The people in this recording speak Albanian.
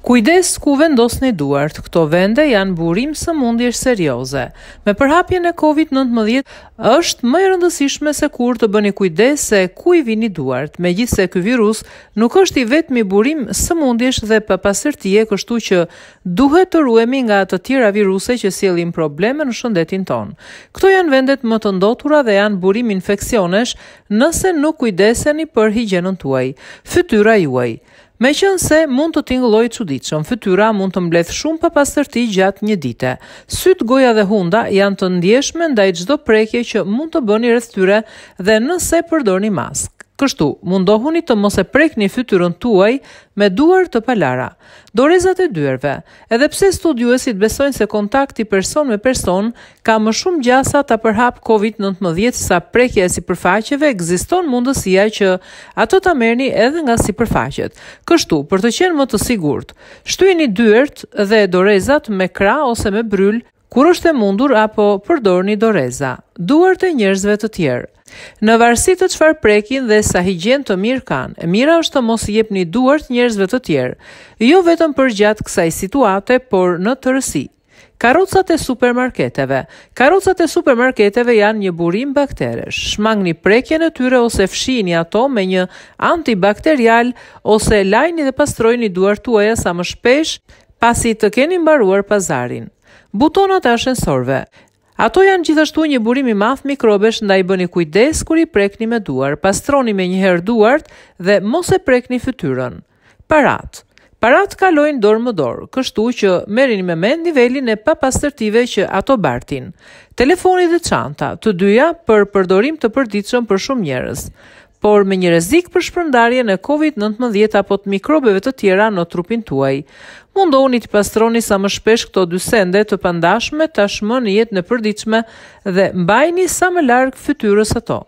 Kujdes ku vendosni duart, këto vende janë burim së mundjesh serioze. Me përhapjen e COVID-19 është më e rëndësishme se kur të bëni kujdes se ku i vini duart, me gjithë se këj virus nuk është i vetëmi burim së mundjesh dhe pëpasërtie kështu që duhet të ruemi nga të tjera viruse që sielim probleme në shëndetin tonë. Këto janë vendet më të ndotura dhe janë burim infekcionesh nëse nuk kujdeseni për higjenën tuaj, fytyra juaj. Me qënë se mund të tingëlloj të sudit, që në fëtyra mund të mbledh shumë pa pasë gjatë një dite. Sytë goja dhe hunda janë të ndjeshme ndaj qdo prekje që mund të bëni tyre dhe nëse përdor një maskë. Kështu, mundohuni të mos e prekni fytyrën tuaj me duar të palara. Dorezat e dyerve. Edhe pse studiuesit besojnë se kontakti person me person ka më shumë gjasa ta përhap COVID-19 sa prekja e sipërfaqeve, ekziston mundësia që ato ta merrni edhe nga sipërfaqet. Kështu, për të qenë më të sigurt, shtyeni dyert dhe dorezat me krah ose me bryl kur është e mundur apo përdorni doreza. Duart e njerëzve të tjerë. Në varësi të çfarë prekin dhe sa higjen të mirë kanë, e mira është të mos i jepni duart njerëzve të tjerë, jo vetëm për gjatë kësaj situate, por në tërësi. Karrocat e supermarketeve. Karrocat e supermarketeve janë një burim bakteresh. Shmangni prekjen e tyre ose fshini ato me një antibakterial ose lajni dhe pastrojini duart tuaja sa më shpesh pasi të keni mbaruar pazarin. Butonat e asensorëve. Ato janë gjithashtu një burim i madh mikrobesh ndaj bëni kujdes kur i prekni me duar. Pastroni me një herë duart dhe mos e prekni fytyrën. Parat. Parat kalojnë dorë më dorë, kështu që merrini me mend nivelin e papastërtive që ato bartin. Telefoni dhe çanta, të dyja për përdorim të përditshëm për shumë njerëz por me një rrezik për shpërndarjen e COVID-19 apo të mikrobeve të tjera në trupin tuaj. Mundohuni të pastroni sa më shpesh këto dy sende të pandashme tashmë në jetën e përditshme dhe mbajini sa më larg fytyrës ato.